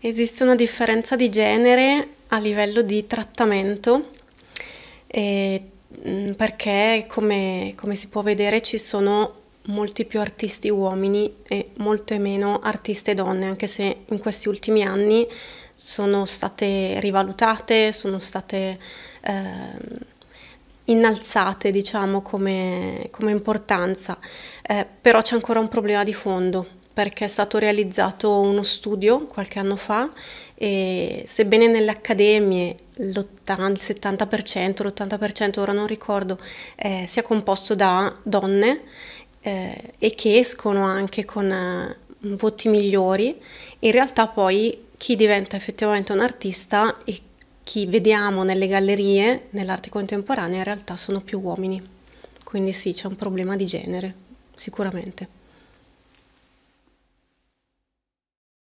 Esiste una differenza di genere a livello di trattamento e, mm, perché come, come si può vedere ci sono molti più artisti uomini e molte meno artiste donne, anche se in questi ultimi anni sono state rivalutate, sono state eh, innalzate diciamo come, come importanza, eh, però c'è ancora un problema di fondo perché è stato realizzato uno studio qualche anno fa e sebbene nelle accademie il 70%, l'80%, ora non ricordo, eh, sia composto da donne eh, e che escono anche con eh, voti migliori, in realtà poi chi diventa effettivamente un artista e chi vediamo nelle gallerie, nell'arte contemporanea, in realtà sono più uomini. Quindi sì, c'è un problema di genere, sicuramente.